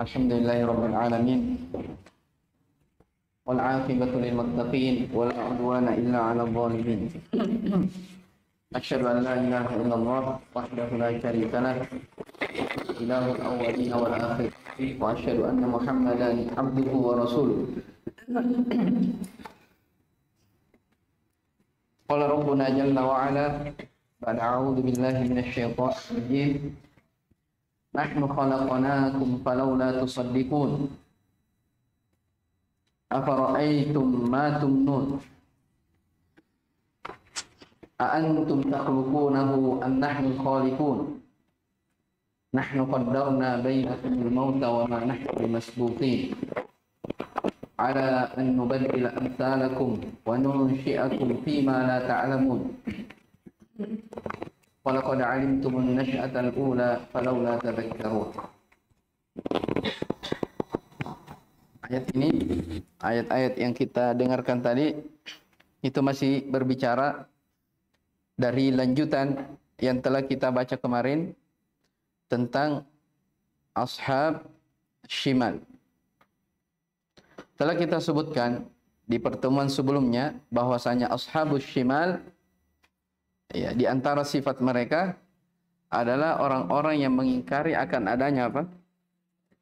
الحمد لله رب العالمين والعاقبة للمتقين ولا عدوان إلا على الظالمين أشهد أن لا إله إلا الله وحده لا شريك له إله الأولين والآخرين وأشهد أن محمدا عبده ورسوله قال ربنا جل وعلا بعد أعوذ بالله من الشيطان الرجيم نحن خلقناكم فلولا تصدقون أفرأيتم ما تمنون أأنتم تخلقونه أم نحن الخالقون نحن قدرنا بينكم الموت وما نحن بمسبوقين على أن نبدل أمثالكم وننشئكم فيما لا تعلمون ولقد علمتم النشأة الأولى فلولا تذكرون ayat ini ayat-ayat yang kita dengarkan tadi itu masih berbicara dari lanjutan yang telah kita baca kemarin tentang ashab shimal telah kita sebutkan di pertemuan sebelumnya bahwasanya ashabus shimal Ya, di antara sifat mereka adalah orang-orang yang mengingkari akan adanya apa?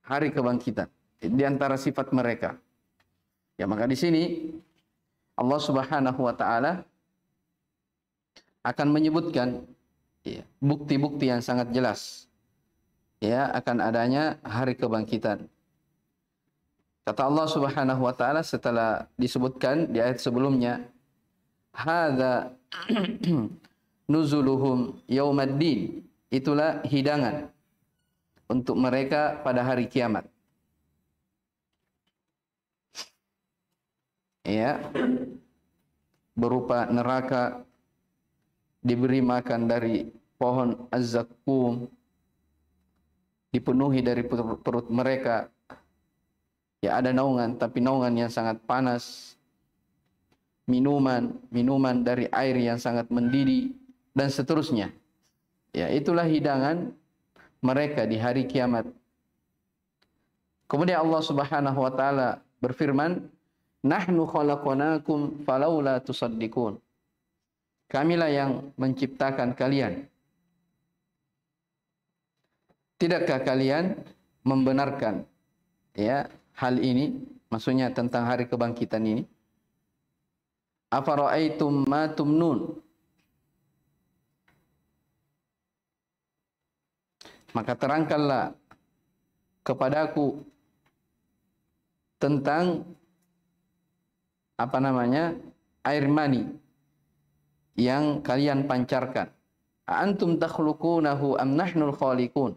Hari kebangkitan. Di antara sifat mereka. Ya, maka di sini Allah Subhanahu wa taala akan menyebutkan iya, bukti-bukti ya, yang sangat jelas ya akan adanya hari kebangkitan. Kata Allah Subhanahu wa taala setelah disebutkan di ayat sebelumnya, "Hadza nuzuluhum yaumaddin. Itulah hidangan untuk mereka pada hari kiamat. Ya. Berupa neraka diberi makan dari pohon az dipenuhi dari perut mereka ya ada naungan tapi naungan yang sangat panas minuman minuman dari air yang sangat mendidih dan seterusnya. Ya, itulah hidangan mereka di hari kiamat. Kemudian Allah Subhanahu wa taala berfirman, "Nahnu khalaqnakum falaula tusaddiqun." Kamilah yang menciptakan kalian. Tidakkah kalian membenarkan ya hal ini maksudnya tentang hari kebangkitan ini? Afara'aitum ma tumnun? Maka terangkanlah kepadaku tentang apa namanya air mani yang kalian pancarkan. Antum takhlukunahu am nahnul khaliqun?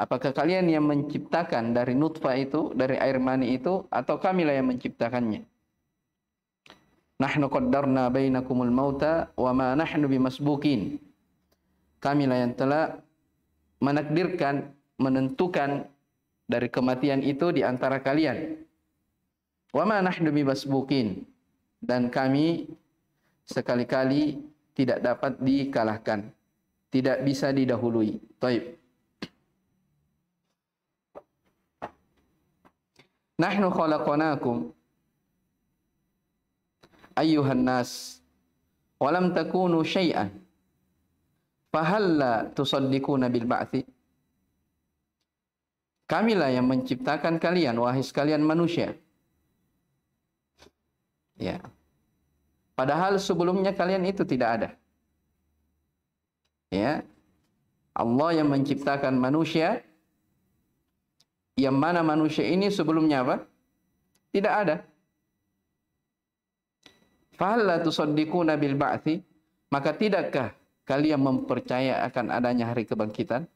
Apakah kalian yang menciptakan dari nutfah itu, dari air mani itu atau kamilah yang menciptakannya? Nahnu qaddarna bainakumul mauta wa ma nahnu bimasbukin. Kamilah yang telah menakdirkan, menentukan dari kematian itu di antara kalian. Wa ma nahnu bibasbukin dan kami sekali-kali tidak dapat dikalahkan, tidak bisa didahului. Taib. Nahnu khalaqnakum ayyuhan nas wa takunu syai'an Fahalla tusaddiku nabil ba'thi? Kamilah yang menciptakan kalian, wahai sekalian manusia. Ya. Padahal sebelumnya kalian itu tidak ada. Ya. Allah yang menciptakan manusia yang mana manusia ini sebelumnya apa? Tidak ada. Fahalla tusaddiku nabil ba'thi? Maka tidakkah Kalian mempercaya akan adanya hari kebangkitan?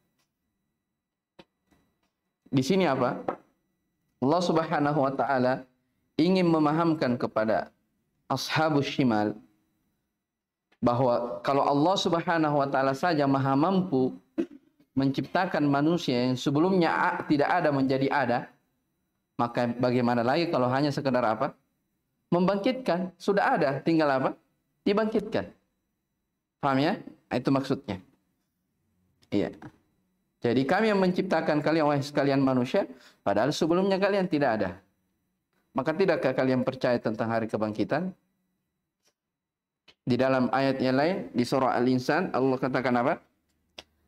Di sini apa? Allah Subhanahu wa taala ingin memahamkan kepada ashabus syimal bahwa kalau Allah Subhanahu wa taala saja maha mampu menciptakan manusia yang sebelumnya tidak ada menjadi ada, maka bagaimana lagi kalau hanya sekedar apa? Membangkitkan, sudah ada, tinggal apa? Dibangkitkan. Paham ya? Nah, itu maksudnya. Iya. Jadi kami yang menciptakan kalian oleh sekalian manusia, padahal sebelumnya kalian tidak ada. Maka tidakkah kalian percaya tentang hari kebangkitan? Di dalam ayat yang lain di surah Al-Insan Allah katakan apa?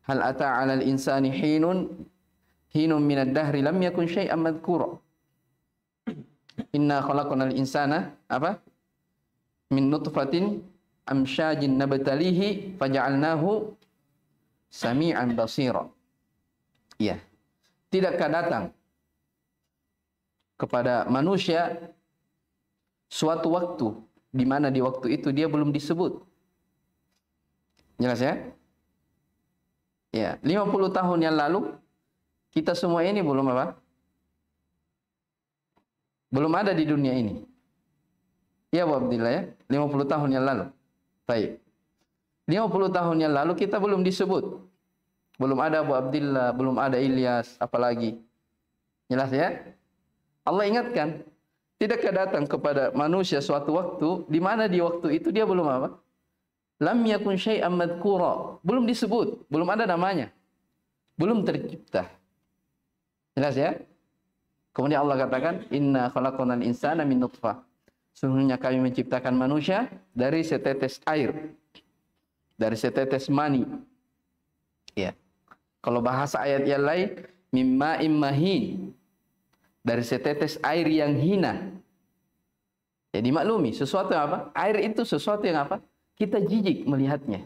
Hal ata'ala al insani hinun hinun minad dahri lam yakun syai'an madhkura. Inna al insana apa? Min nutfatin amsyajin nabtalihi faja'alnahu sami'an basira. Ya. Tidakkah datang kepada manusia suatu waktu di mana di waktu itu dia belum disebut. Jelas ya? Ya, 50 tahun yang lalu kita semua ini belum apa? Belum ada di dunia ini. Ya Bu Abdillah ya, 50 tahun yang lalu. Baik. 50 tahun yang lalu kita belum disebut. Belum ada Abu Abdullah, belum ada Ilyas, apalagi. Jelas ya? Allah ingatkan, tidakkah datang kepada manusia suatu waktu di mana di waktu itu dia belum apa? Lam yakun syai'an madhkura. Belum disebut, belum ada namanya. Belum tercipta. Jelas ya? Kemudian Allah katakan, "Inna khalaqnal insana min nutfah." Sungguhnya kami menciptakan manusia dari setetes air, dari setetes mani. Ya. Kalau bahasa ayat yang lain, mimma immahin dari setetes air yang hina. Jadi ya, maklumi sesuatu yang apa? Air itu sesuatu yang apa? Kita jijik melihatnya.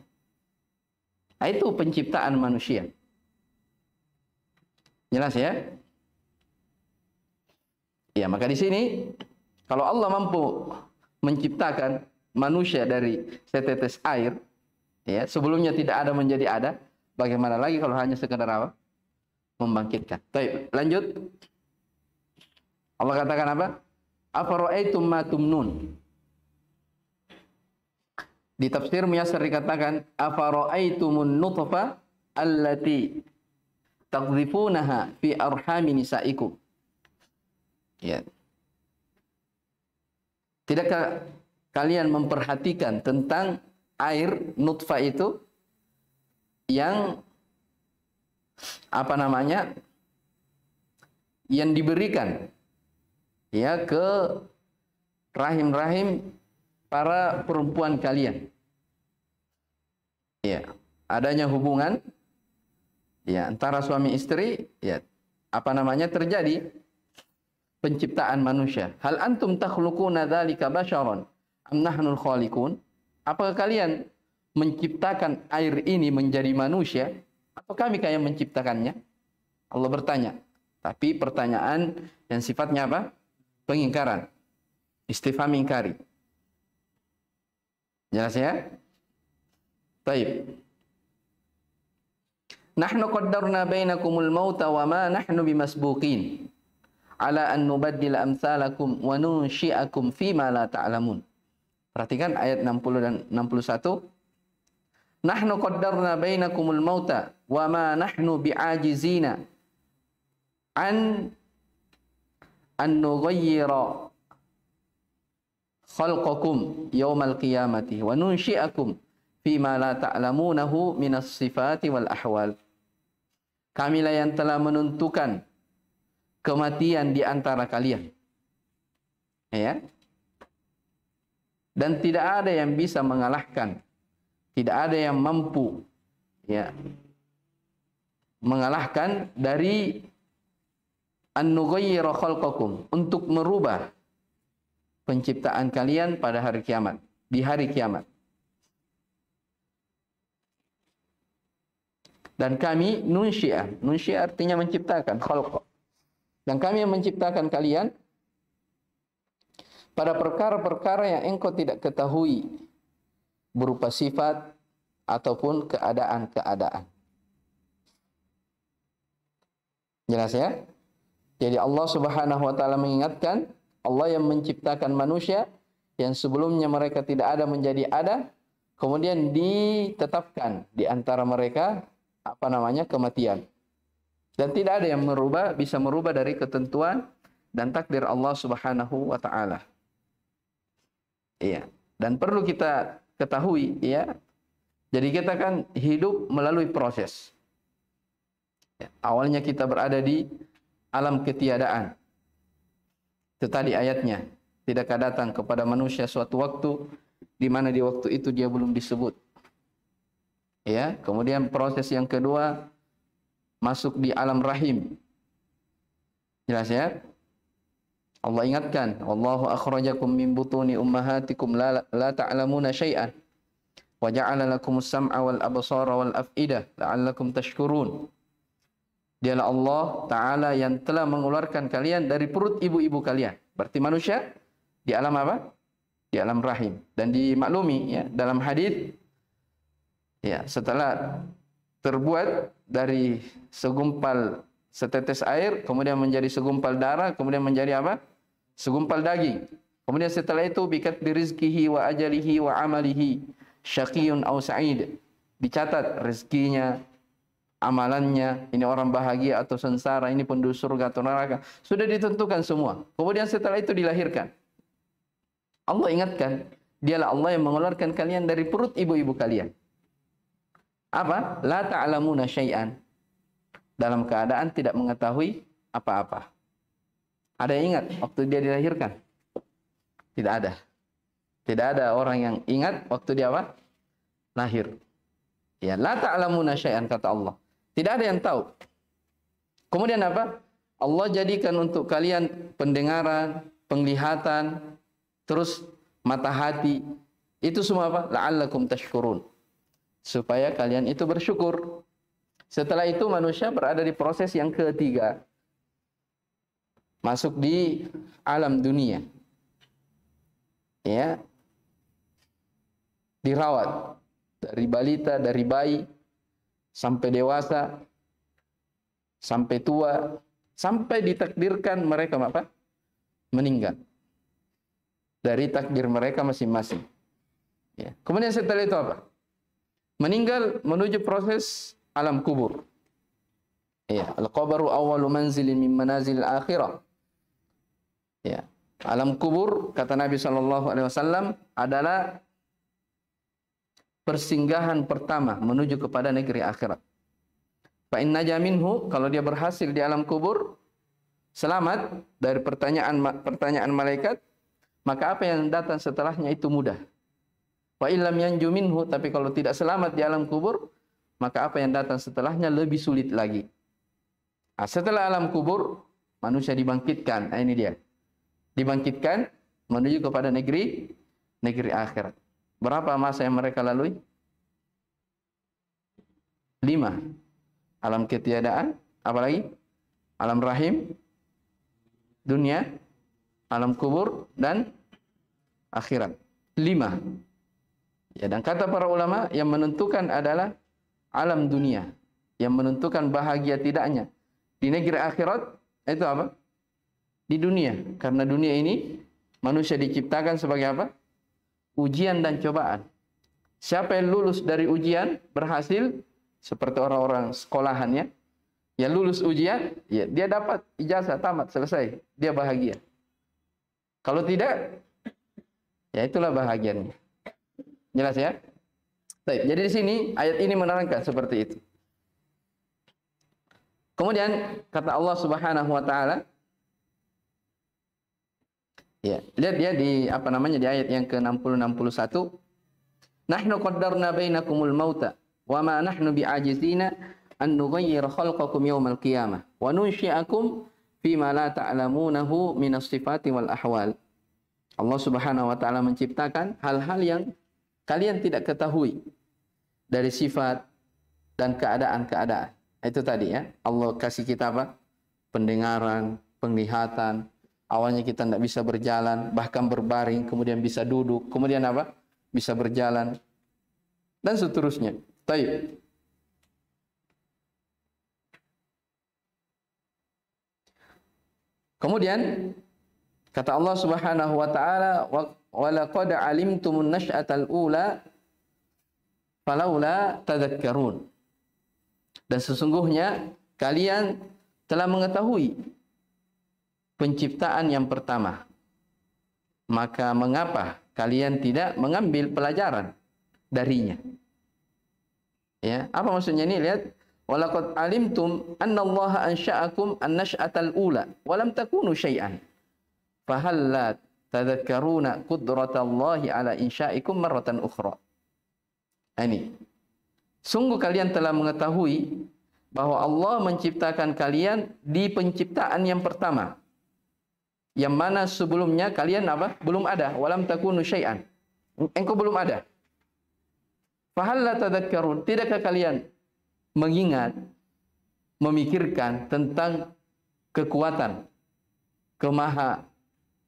Nah, itu penciptaan manusia. Jelas ya? Ya, maka di sini kalau Allah mampu menciptakan manusia dari setetes air, ya sebelumnya tidak ada menjadi ada, bagaimana lagi kalau hanya sekedar apa? Membangkitkan. Baik, lanjut. Allah katakan apa? Afara'aitum ma tumnun. Di tafsir Miyasar dikatakan afara'aitumun nutfa allati taqdhifunaha fi arhami nisaikum. Ya. Tidakkah kalian memperhatikan tentang air nutfah itu yang apa namanya yang diberikan ya ke rahim-rahim para perempuan kalian. Ya, adanya hubungan ya antara suami istri ya apa namanya terjadi penciptaan manusia. Hal antum takhluquna dzalika basyaron am nahnul khaliqun? Apakah kalian menciptakan air ini menjadi manusia atau kami kaya menciptakannya? Allah bertanya. Tapi pertanyaan yang sifatnya apa? Pengingkaran. Istifham ingkari. Jelas ya? Baik. Nahnu qaddarna bainakumul mauta wa ma nahnu bimasbuqin ala an nubaddil amsalakum wa fi ma la ta'lamun. Perhatikan ayat 60 dan 61. Nahnu qaddarna bainakumul mauta wa ma nahnu bi'ajizina an an nughayyira khalqakum yawmal qiyamati wa fi ma la ta'lamunahu minas sifati wal ahwal. Kamilah yang telah menentukan kematian di antara kalian. Ya. Dan tidak ada yang bisa mengalahkan. Tidak ada yang mampu ya mengalahkan dari an khalqakum untuk merubah penciptaan kalian pada hari kiamat, di hari kiamat. Dan kami nunsyiah. Nunsyiah artinya menciptakan khalqa. Dan kami yang menciptakan kalian pada perkara-perkara yang engkau tidak ketahui berupa sifat ataupun keadaan-keadaan. Jelas ya? Jadi Allah Subhanahu wa taala mengingatkan Allah yang menciptakan manusia yang sebelumnya mereka tidak ada menjadi ada, kemudian ditetapkan di antara mereka apa namanya kematian. Dan tidak ada yang merubah bisa merubah dari ketentuan dan takdir Allah Subhanahu wa taala. Iya. Dan perlu kita ketahui ya. Jadi kita kan hidup melalui proses. Ya, awalnya kita berada di alam ketiadaan. Itu tadi ayatnya. Tidakkah datang kepada manusia suatu waktu di mana di waktu itu dia belum disebut. Ya, kemudian proses yang kedua masuk di alam rahim. Jelas ya? Allah ingatkan, Allahu akhrajakum min butuni ummahatikum la, la ta'lamuna ta syai'an wa ja'ala lakumus sam'a wal absara wal af'idah la'allakum tashkurun. Dialah Allah Ta'ala yang telah mengeluarkan kalian dari perut ibu-ibu kalian. Berarti manusia di alam apa? Di alam rahim. Dan dimaklumi ya, dalam hadis ya, setelah terbuat dari segumpal setetes air kemudian menjadi segumpal darah kemudian menjadi apa? segumpal daging. Kemudian setelah itu bikat rizkihi wa ajalihi wa amalihi syakiyun au sa'id. Dicatat rezekinya, amalannya, ini orang bahagia atau sengsara, ini penduduk surga atau neraka. Sudah ditentukan semua. Kemudian setelah itu dilahirkan. Allah ingatkan, dialah Allah yang mengeluarkan kalian dari perut ibu-ibu kalian apa? La ta'lamuna syai'an. Dalam keadaan tidak mengetahui apa-apa. Ada yang ingat waktu dia dilahirkan? Tidak ada. Tidak ada orang yang ingat waktu dia apa? Lahir. Ya, la ta'lamuna syai'an kata Allah. Tidak ada yang tahu. Kemudian apa? Allah jadikan untuk kalian pendengaran, penglihatan, terus mata hati. Itu semua apa? La'allakum tashkurun supaya kalian itu bersyukur. Setelah itu manusia berada di proses yang ketiga. Masuk di alam dunia. Ya. Dirawat dari balita, dari bayi sampai dewasa, sampai tua, sampai ditakdirkan mereka apa? meninggal. Dari takdir mereka masing-masing. Ya. Kemudian setelah itu apa? meninggal menuju proses alam kubur. Ya, al-qabru awwalu manzilin min manazil akhirah. Ya, alam kubur kata Nabi sallallahu alaihi wasallam adalah persinggahan pertama menuju kepada negeri akhirat. Fa inna jaminhu kalau dia berhasil di alam kubur selamat dari pertanyaan pertanyaan malaikat maka apa yang datang setelahnya itu mudah. Wa illam yanju minhu, tapi kalau tidak selamat di alam kubur, maka apa yang datang setelahnya lebih sulit lagi. Nah, setelah alam kubur, manusia dibangkitkan. Nah, ini dia. Dibangkitkan menuju kepada negeri negeri akhirat. Berapa masa yang mereka lalui? Lima. Alam ketiadaan, apalagi? Alam rahim, dunia, alam kubur, dan akhirat. Lima. Ya, dan kata para ulama yang menentukan adalah alam dunia. Yang menentukan bahagia tidaknya di negeri akhirat itu apa? Di dunia. Karena dunia ini manusia diciptakan sebagai apa? Ujian dan cobaan. Siapa yang lulus dari ujian berhasil seperti orang-orang sekolahan ya. Yang lulus ujian, ya dia dapat ijazah tamat selesai, dia bahagia. Kalau tidak, ya itulah bahagianya. Jelas ya? Baik, jadi di sini ayat ini menerangkan seperti itu. Kemudian kata Allah Subhanahu wa taala Ya, lihat dia ya di apa namanya di ayat yang ke-60 61. Nahnu qaddarna bainakumul mauta wa ma nahnu bi'ajizina an nughayyir khalqakum yawmal qiyamah wa fi ma la ta'lamunahu minas sifati wal ahwal. Allah Subhanahu wa taala menciptakan hal-hal yang kalian tidak ketahui dari sifat dan keadaan-keadaan. Itu tadi ya. Allah kasih kita apa? Pendengaran, penglihatan. Awalnya kita tidak bisa berjalan, bahkan berbaring, kemudian bisa duduk, kemudian apa? Bisa berjalan dan seterusnya. Baik. Kemudian kata Allah Subhanahu wa taala walaqad alimtumun nash'atal ula falaula tadhakkarun. Dan sesungguhnya kalian telah mengetahui penciptaan yang pertama. Maka mengapa kalian tidak mengambil pelajaran darinya? Ya, apa maksudnya ini? Lihat Walaqad alimtum annallaha ansha'akum an-nash'atal ula walam takunu syai'an. fahallat tadhakkaruna qudratallahi ala insya'ikum marratan ukhra. Ini. Sungguh kalian telah mengetahui bahwa Allah menciptakan kalian di penciptaan yang pertama. Yang mana sebelumnya kalian apa? Belum ada. Walam takunu syai'an. Engkau belum ada. Fahalla tadhakkarun. Tidakkah kalian mengingat, memikirkan tentang kekuatan, kemaha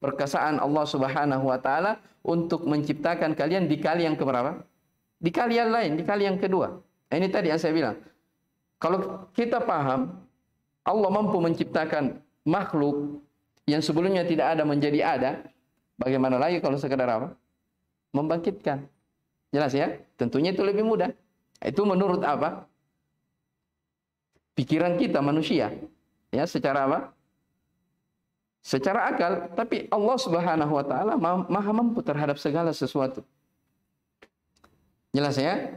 perkasaan Allah Subhanahu wa taala untuk menciptakan kalian di kali yang keberapa? Di kali yang lain, di kali yang kedua. Nah, ini tadi yang saya bilang. Kalau kita paham Allah mampu menciptakan makhluk yang sebelumnya tidak ada menjadi ada, bagaimana lagi kalau sekedar apa? Membangkitkan. Jelas ya? Tentunya itu lebih mudah. Itu menurut apa? Pikiran kita manusia. Ya, secara apa? secara akal, tapi Allah Subhanahu wa taala Maha mampu terhadap segala sesuatu. Jelas ya?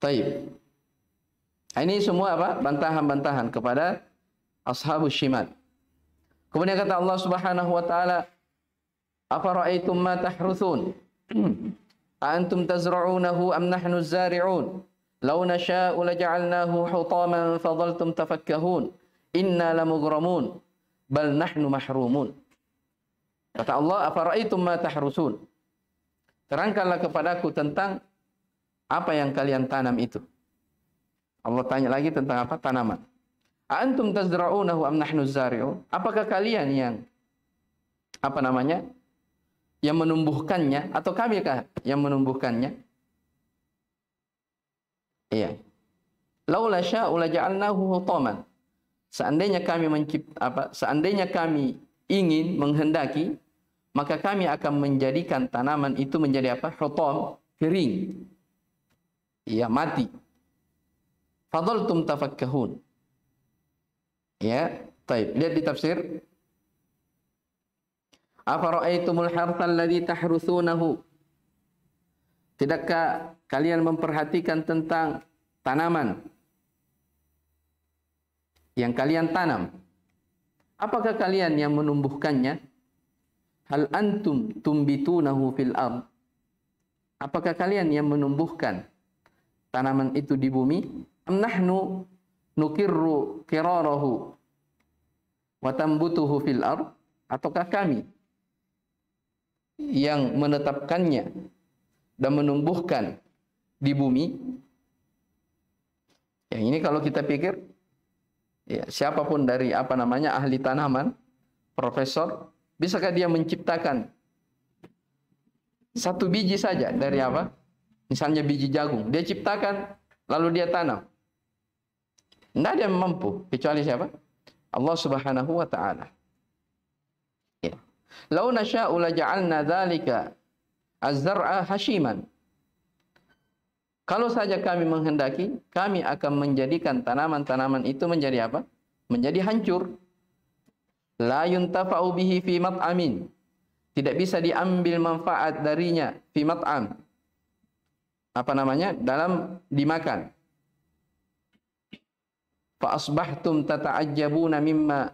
Taib. Nah, ini semua apa? Bantahan-bantahan kepada ashabu syimal. Kemudian kata Allah Subhanahu wa taala, "Afara'aitum ma tahruthun? antum tazra'unahu am nahnu az-zari'un? Law nasha'u laja'alnahu hutaman fadhaltum tafakkahun. Inna lamughramun." bal nahnu mahrumun. Kata Allah, ra'aitum ma tahrusun?" Terangkanlah kepadaku tentang apa yang kalian tanam itu. Allah tanya lagi tentang apa? Tanaman. Antum tazra'unahu am nahnu Apakah kalian yang apa namanya? yang menumbuhkannya atau kami kah yang menumbuhkannya? Iya. Laula sya'u ja'alnahu hutaman. Seandainya kami mencipt, apa seandainya kami ingin menghendaki maka kami akan menjadikan tanaman itu menjadi apa? Hutom, kering. Ya, mati. Fadaltum tafakkahun. Ya, baik. Lihat di tafsir. ra'aitumul hartha alladhi tahrusunahu? Tidakkah kalian memperhatikan tentang tanaman yang kalian tanam. Apakah kalian yang menumbuhkannya? Hal antum tumbitunahu fil ard? Apakah kalian yang menumbuhkan tanaman itu di bumi? Am nahnu nukirru kirarahu wa tambutuhu fil ard? Ataukah kami yang menetapkannya dan menumbuhkan di bumi? Yang ini kalau kita pikir ya, siapapun dari apa namanya ahli tanaman, profesor, bisakah dia menciptakan satu biji saja dari apa? Misalnya biji jagung, dia ciptakan lalu dia tanam. Tidak ada yang mampu kecuali siapa? Allah Subhanahu wa taala. Ya. Lau nasya'u ja'alna dzalika az-zar'a hashiman kalau saja kami menghendaki, kami akan menjadikan tanaman-tanaman itu menjadi apa? Menjadi hancur. La yuntafa'u bihi fi mat'amin. Tidak bisa diambil manfaat darinya fi mat'am. Apa namanya? Dalam dimakan. Fa asbahtum tata'ajjabuna mimma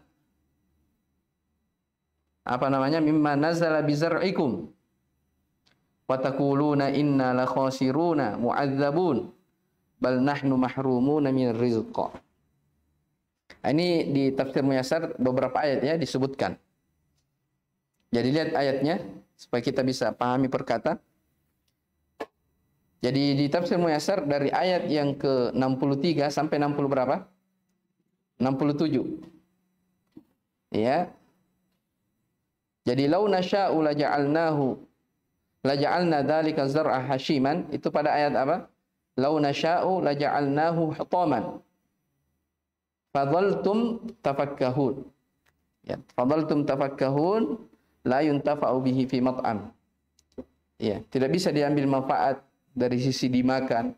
apa namanya? mimma nazala bizar'ikum wa taquluna inna la khasiruna mu'adzabun bal nahnu mahrumuna min rizqa. Nah, ini di tafsir Muyasar beberapa ayat ya disebutkan. Jadi lihat ayatnya supaya kita bisa pahami perkata. Jadi di tafsir Muyasar dari ayat yang ke-63 sampai 60 berapa? 67. Ya. Jadi launa sya'u la ja'alnahu laja'alna dhalika zar'a hashiman itu pada ayat apa? Lau nasha'u laja'alnahu hitaman. Fadhaltum tafakkahun. Ya, fadhaltum tafakkahun la yuntafa'u bihi fi mat'am. Ya, tidak bisa diambil manfaat dari sisi dimakan.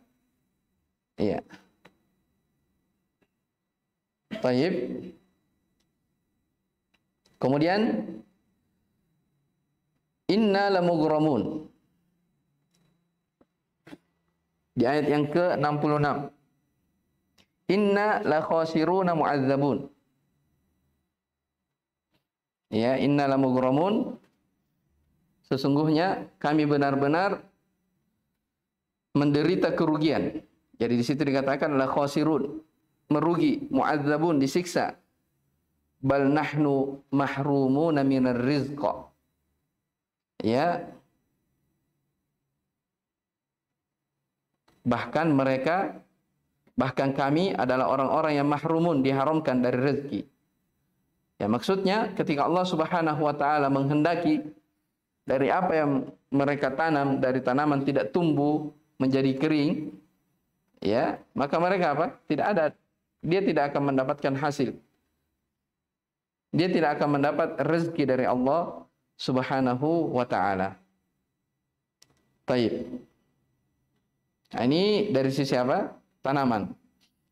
ya Taib. Kemudian Inna lamugramun. Di ayat yang ke-66. Inna la khasiruna mu'azzabun. Ya, inna lamughramun. Sesungguhnya kami benar-benar menderita kerugian. Jadi di situ dikatakan la khasirun, merugi, mu'azzabun disiksa. Bal nahnu mahrumuna minar rizqa ya bahkan mereka bahkan kami adalah orang-orang yang mahrumun diharamkan dari rezeki ya maksudnya ketika Allah Subhanahu wa taala menghendaki dari apa yang mereka tanam dari tanaman tidak tumbuh menjadi kering ya maka mereka apa tidak ada dia tidak akan mendapatkan hasil dia tidak akan mendapat rezeki dari Allah Subhanahu wa taala. Taib. Nah, ini dari sisi apa? Tanaman.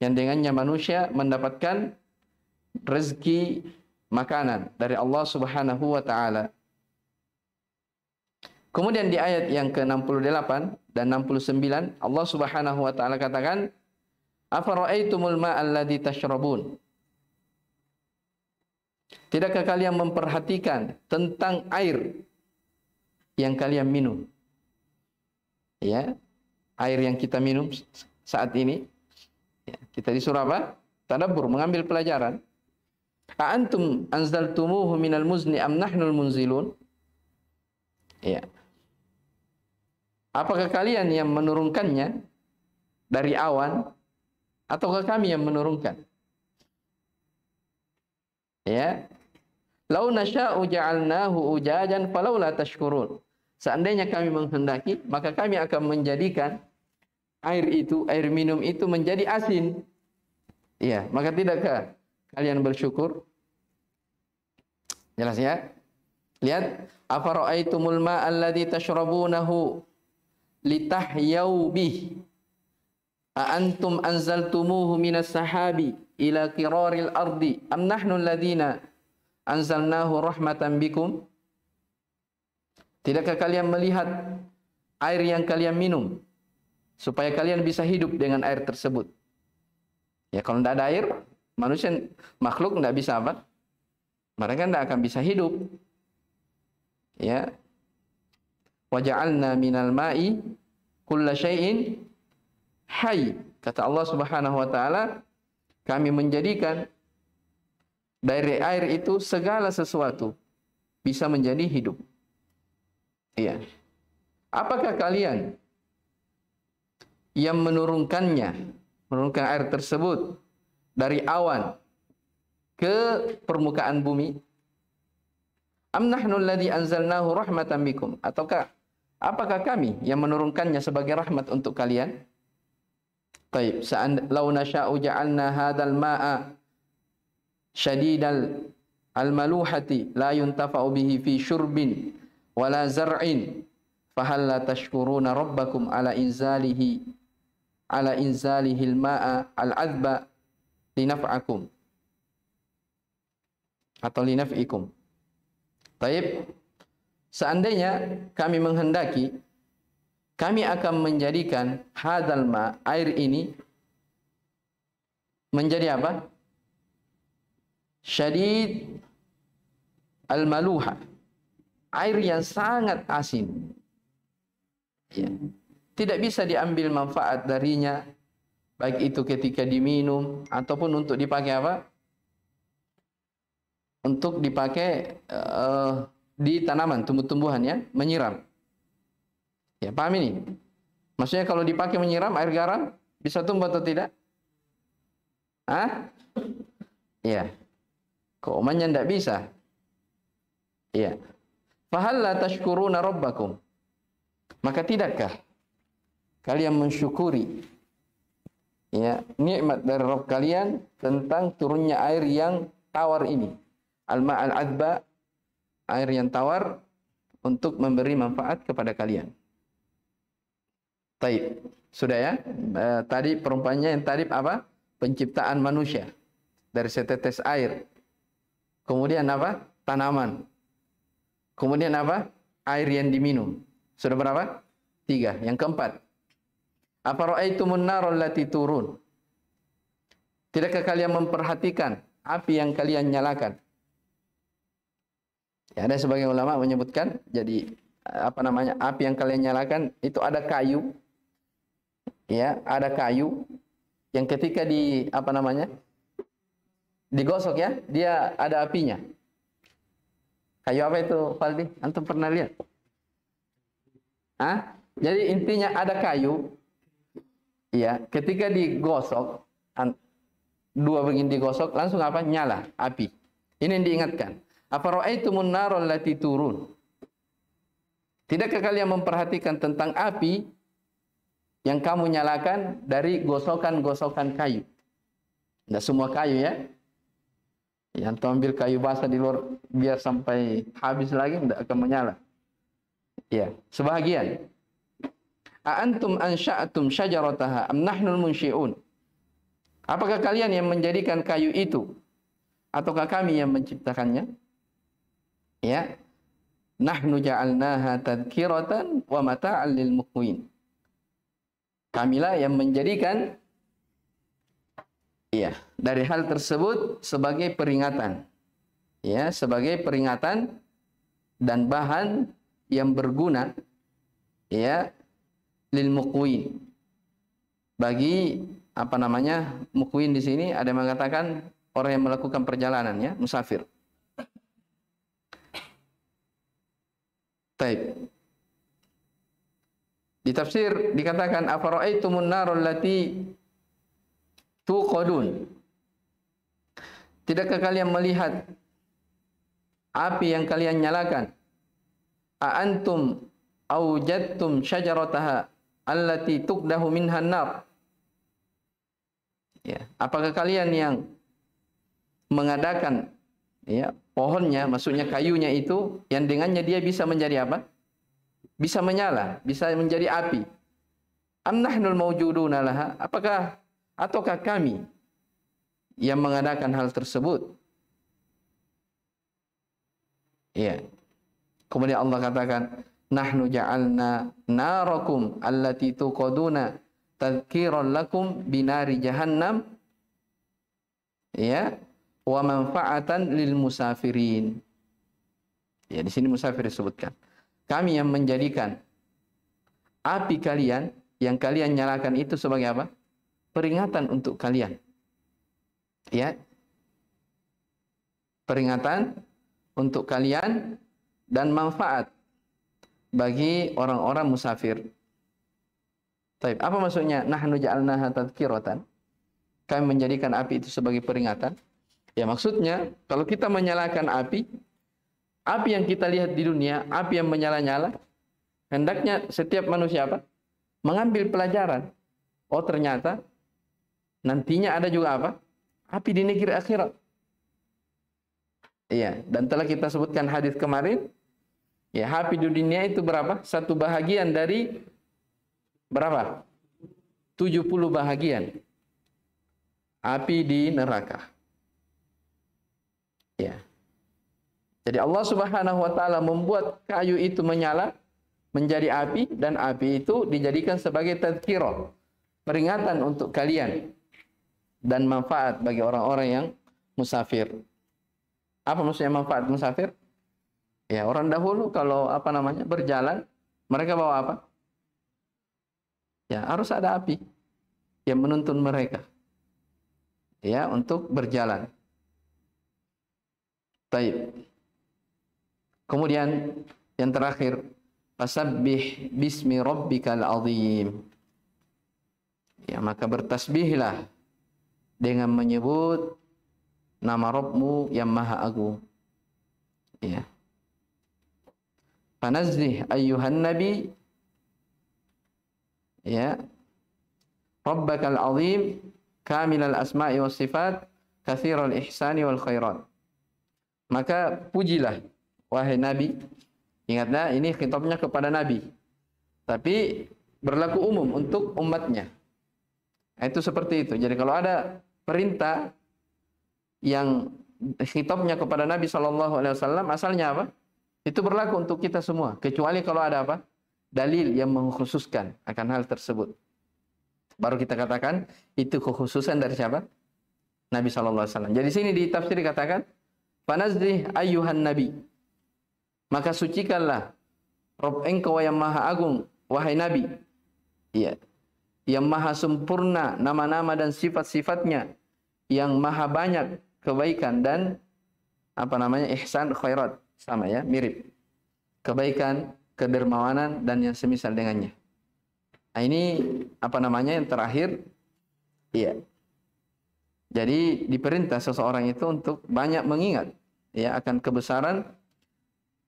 Yang dengannya manusia mendapatkan rezeki makanan dari Allah Subhanahu wa taala. Kemudian di ayat yang ke-68 dan 69 Allah Subhanahu wa taala katakan Afara'aitumul ma'a alladhi Tidakkah kalian memperhatikan tentang air yang kalian minum? Ya, air yang kita minum saat ini. Ya, kita disuruh apa? tadabur mengambil pelajaran. A'antum anzaltumuhu minal muzni am nahnul munzilun? Ya. Apakah kalian yang menurunkannya dari awan ataukah kami yang menurunkan? Ya. Lau nasya'u ja'alnahu ujajan falaula tashkurun. Seandainya kami menghendaki, maka kami akan menjadikan air itu, air minum itu menjadi asin. Ya, maka tidakkah kalian bersyukur? Jelas ya? Lihat, afara'aitumul ma'a alladhi tashrabunahu litahyau bih. A antum anzaltumuhu minas sahabi ila kiraril ardi am nahnu alladhina anzalnahu rahmatan bikum? Tidakkah kalian melihat air yang kalian minum supaya kalian bisa hidup dengan air tersebut? Ya kalau tidak ada air, manusia makhluk tidak bisa apa? Mereka tidak akan bisa hidup. Ya. Waja'alna minal ma'i kulla syai'in hayy. Kata Allah Subhanahu wa taala, kami menjadikan dari air itu segala sesuatu bisa menjadi hidup. Iya. Apakah kalian yang menurunkannya, menurunkan air tersebut dari awan ke permukaan bumi? Am nahnu anzalnahu rahmatan bikum? Ataukah apakah kami yang menurunkannya sebagai rahmat untuk kalian? Taib, sa'an law nasha'u ja'alna hadzal ma'a syadidal almaluhati la yuntafa'u bihi fi syurbin wala zar'in fahal la tashkuruna rabbakum ala inzalihi ala inzalihi al-ma'a al-adba linaf'akum atau linaf'ikum. Taib, seandainya kami menghendaki, kami akan menjadikan hadal ma, air ini, menjadi apa? syadid al-maluha. Air yang sangat asin. Ya. Tidak bisa diambil manfaat darinya baik itu ketika diminum ataupun untuk dipakai apa? Untuk dipakai uh, di tanaman, tumbuh-tumbuhan ya, menyiram. Ya, paham ini? Maksudnya kalau dipakai menyiram air garam bisa tumbuh atau tidak? ah Ya keumannya tidak bisa. Iya. Fahalla tashkuruna rabbakum. Maka tidakkah kalian mensyukuri ya nikmat dari Rabb kalian tentang turunnya air yang tawar ini. alma al-adba air yang tawar untuk memberi manfaat kepada kalian. Taib. Sudah ya? E, tadi perumpamannya yang tadi apa? Penciptaan manusia dari setetes air Kemudian apa? Tanaman. Kemudian apa? Air yang diminum. Sudah berapa? Tiga. Yang keempat. Apa itu narol lati turun? Tidakkah kalian memperhatikan api yang kalian nyalakan? Ya, ada sebagian ulama menyebutkan, jadi apa namanya api yang kalian nyalakan itu ada kayu, ya ada kayu yang ketika di apa namanya digosok ya, dia ada apinya. Kayu apa itu, Faldi? Antum pernah lihat? Hah? Jadi intinya ada kayu, ya. Ketika digosok, dua begini digosok, langsung apa? Nyala, api. Ini yang diingatkan. Apa itu narol lati turun? Tidakkah kalian memperhatikan tentang api yang kamu nyalakan dari gosokan-gosokan kayu? Tidak semua kayu ya. Antum ambil kayu basah di luar biar sampai habis lagi tidak akan menyala. Ya, sebahagian. antum ansha'atum syajarataha am nahnul munsyi'un? Apakah kalian yang menjadikan kayu itu ataukah kami yang menciptakannya? Ya. Nahnu ja'alnaha tadhkiratan wa mata'an lil muqwin. Kamilah yang menjadikan Iya, dari hal tersebut sebagai peringatan. Ya, sebagai peringatan dan bahan yang berguna ya lil muqwin. Bagi apa namanya? Muqwin di sini ada yang mengatakan orang yang melakukan perjalanan ya, musafir. Taib. Di tafsir dikatakan afara'aitumun narallati tuqadun. Tidakkah kalian melihat api yang kalian nyalakan? A antum aujadtum syajarataha allati tuqdahu minha nar. Ya, apakah kalian yang mengadakan ya, pohonnya, maksudnya kayunya itu yang dengannya dia bisa menjadi apa? Bisa menyala, bisa menjadi api. Am nahnul mawjuduna laha? Apakah ataukah kami yang mengadakan hal tersebut? Iya. Kemudian Allah katakan, "Nahnu ja'alna narakum allati tuqaduna tadhkiran lakum binari jahannam." Ya, wa manfa'atan lil musafirin. Ya, di sini musafir disebutkan. Kami yang menjadikan api kalian yang kalian nyalakan itu sebagai apa? peringatan untuk kalian. Ya. Peringatan untuk kalian dan manfaat bagi orang-orang musafir. Taib. Apa maksudnya? Nahnu ja'alnaha tadhkiratan. Kami menjadikan api itu sebagai peringatan. Ya maksudnya, kalau kita menyalakan api, api yang kita lihat di dunia, api yang menyala-nyala, hendaknya setiap manusia apa? Mengambil pelajaran. Oh ternyata Nantinya ada juga apa? Api di negeri akhirat. Iya, dan telah kita sebutkan hadis kemarin, ya api di dunia itu berapa? Satu bahagian dari berapa? 70 bahagian. Api di neraka. Ya. Jadi Allah Subhanahu wa taala membuat kayu itu menyala menjadi api dan api itu dijadikan sebagai tazkirah, peringatan untuk kalian dan manfaat bagi orang-orang yang musafir. Apa maksudnya manfaat musafir? Ya, orang dahulu kalau apa namanya? berjalan, mereka bawa apa? Ya, harus ada api yang menuntun mereka. Ya, untuk berjalan. Taib. Kemudian yang terakhir, fasabbih bismi rabbikal azim. Ya, maka bertasbihlah dengan menyebut nama Rabbmu yang maha agung. Ya. Fanazzih ayyuhan nabi ya Rabbakal azim kamilal asma'i was sifat kathiral ihsani wal khairat. Maka pujilah wahai nabi. Ingatlah ini khitabnya kepada nabi. Tapi berlaku umum untuk umatnya. Itu seperti itu. Jadi kalau ada perintah yang hitopnya kepada Nabi Shallallahu Alaihi Wasallam asalnya apa? Itu berlaku untuk kita semua, kecuali kalau ada apa? Dalil yang mengkhususkan akan hal tersebut. Baru kita katakan itu kekhususan dari siapa? Nabi Shallallahu Alaihi Wasallam. Jadi sini di tafsir dikatakan, Panazri ayuhan Nabi. Maka sucikanlah Rob engkau yang maha agung, wahai Nabi. Iya yang maha sempurna nama-nama dan sifat-sifatnya yang maha banyak kebaikan dan apa namanya ihsan khairat sama ya mirip kebaikan kedermawanan dan yang semisal dengannya nah ini apa namanya yang terakhir iya jadi diperintah seseorang itu untuk banyak mengingat ya akan kebesaran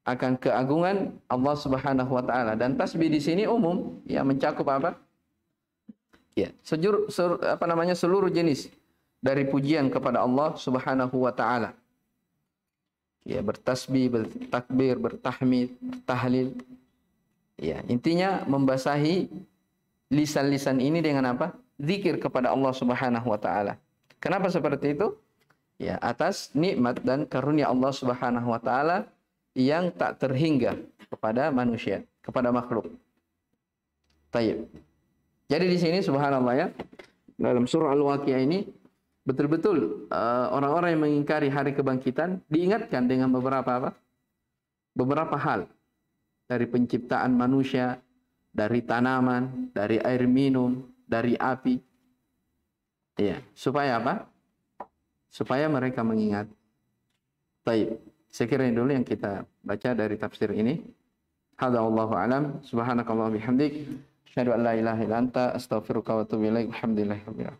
akan keagungan Allah Subhanahu wa taala dan tasbih di sini umum ya mencakup apa Ya, sejur, sur, apa namanya seluruh jenis dari pujian kepada Allah Subhanahu wa taala. Ya, bertasbih, bertakbir, bertahmid, tahlil Ya, intinya membasahi lisan-lisan ini dengan apa? Zikir kepada Allah Subhanahu wa taala. Kenapa seperti itu? Ya, atas nikmat dan karunia Allah Subhanahu wa taala yang tak terhingga kepada manusia, kepada makhluk. Tayyib. Jadi di sini subhanallah ya, dalam surah Al-Waqiah ini betul-betul eh, orang-orang yang mengingkari hari kebangkitan diingatkan dengan beberapa apa? Beberapa hal dari penciptaan manusia, dari tanaman, dari air minum, dari api. Ya, supaya apa? Supaya mereka mengingat. Baik, saya kira dulu yang kita baca dari tafsir ini. Allahu alam, subhanakallah bihamdik. Asyhadu an la ilaha illa anta astaghfiruka wa atubu ilaik. Alhamdulillah.